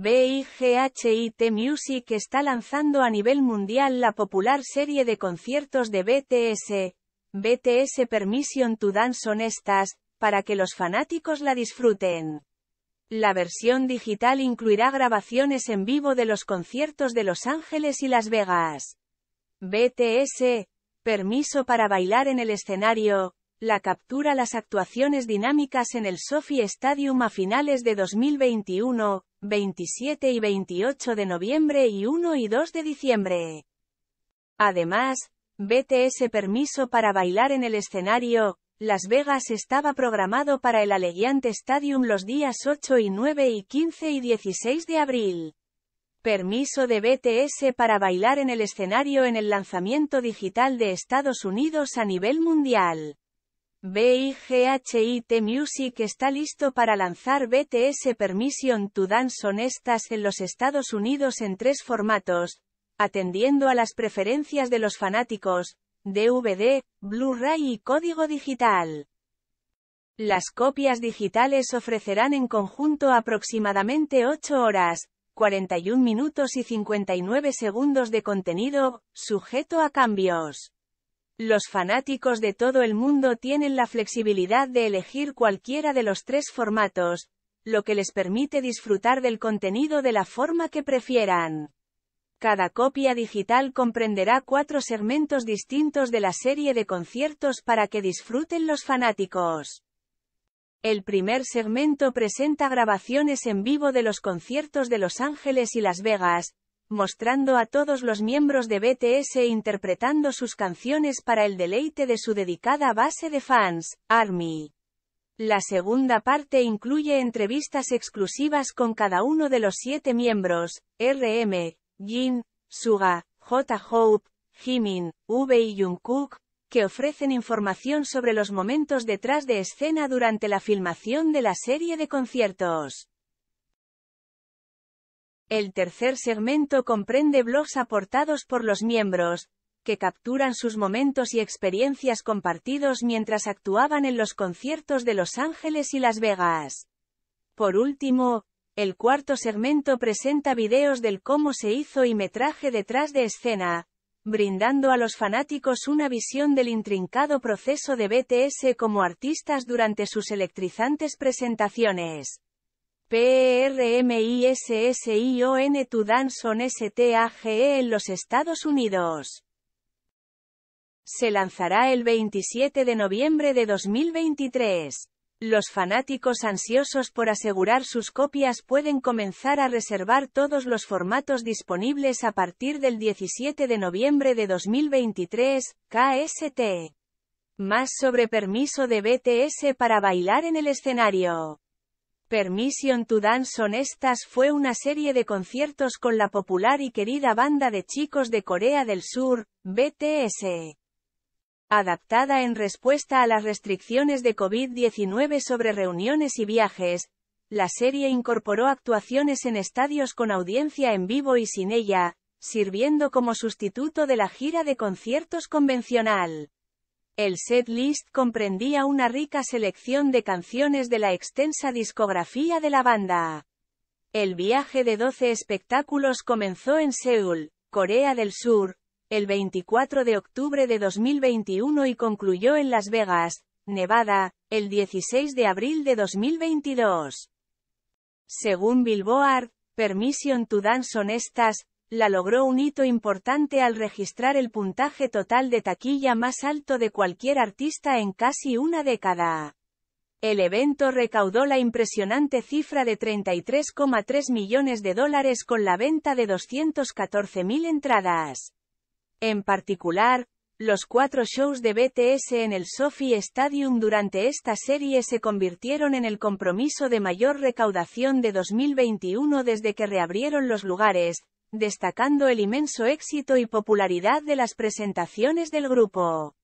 BIGHIT Music está lanzando a nivel mundial la popular serie de conciertos de BTS, BTS Permission to Dance son estas, para que los fanáticos la disfruten. La versión digital incluirá grabaciones en vivo de los conciertos de Los Ángeles y Las Vegas. BTS, permiso para bailar en el escenario, la captura las actuaciones dinámicas en el Sophie Stadium a finales de 2021, 27 y 28 de noviembre y 1 y 2 de diciembre. Además, BTS permiso para bailar en el escenario, Las Vegas estaba programado para el Allegiant Stadium los días 8 y 9 y 15 y 16 de abril. Permiso de BTS para bailar en el escenario en el lanzamiento digital de Estados Unidos a nivel mundial. BIGHIT Music está listo para lanzar BTS Permission to Dance Honestas en los Estados Unidos en tres formatos, atendiendo a las preferencias de los fanáticos, DVD, Blu-ray y código digital. Las copias digitales ofrecerán en conjunto aproximadamente 8 horas, 41 minutos y 59 segundos de contenido, sujeto a cambios. Los fanáticos de todo el mundo tienen la flexibilidad de elegir cualquiera de los tres formatos, lo que les permite disfrutar del contenido de la forma que prefieran. Cada copia digital comprenderá cuatro segmentos distintos de la serie de conciertos para que disfruten los fanáticos. El primer segmento presenta grabaciones en vivo de los conciertos de Los Ángeles y Las Vegas, mostrando a todos los miembros de BTS e interpretando sus canciones para el deleite de su dedicada base de fans, ARMY. La segunda parte incluye entrevistas exclusivas con cada uno de los siete miembros, RM, Jin, Suga, J. Hope, Jimin, V y Jungkook, que ofrecen información sobre los momentos detrás de escena durante la filmación de la serie de conciertos. El tercer segmento comprende blogs aportados por los miembros, que capturan sus momentos y experiencias compartidos mientras actuaban en los conciertos de Los Ángeles y Las Vegas. Por último, el cuarto segmento presenta videos del cómo se hizo y metraje detrás de escena, brindando a los fanáticos una visión del intrincado proceso de BTS como artistas durante sus electrizantes presentaciones. PRMISSION On STAGE en los Estados Unidos. Se lanzará el 27 de noviembre de 2023. Los fanáticos ansiosos por asegurar sus copias pueden comenzar a reservar todos los formatos disponibles a partir del 17 de noviembre de 2023, KST. Más sobre permiso de BTS para bailar en el escenario. Permission to Dance on Estas fue una serie de conciertos con la popular y querida banda de chicos de Corea del Sur, BTS. Adaptada en respuesta a las restricciones de COVID-19 sobre reuniones y viajes, la serie incorporó actuaciones en estadios con audiencia en vivo y sin ella, sirviendo como sustituto de la gira de conciertos convencional. El set list comprendía una rica selección de canciones de la extensa discografía de la banda. El viaje de 12 espectáculos comenzó en Seúl, Corea del Sur, el 24 de octubre de 2021 y concluyó en Las Vegas, Nevada, el 16 de abril de 2022. Según Billboard, Permission to Dance son estas, la logró un hito importante al registrar el puntaje total de taquilla más alto de cualquier artista en casi una década. El evento recaudó la impresionante cifra de 33,3 millones de dólares con la venta de 214.000 entradas. En particular, los cuatro shows de BTS en el Sophie Stadium durante esta serie se convirtieron en el compromiso de mayor recaudación de 2021 desde que reabrieron los lugares, destacando el inmenso éxito y popularidad de las presentaciones del grupo.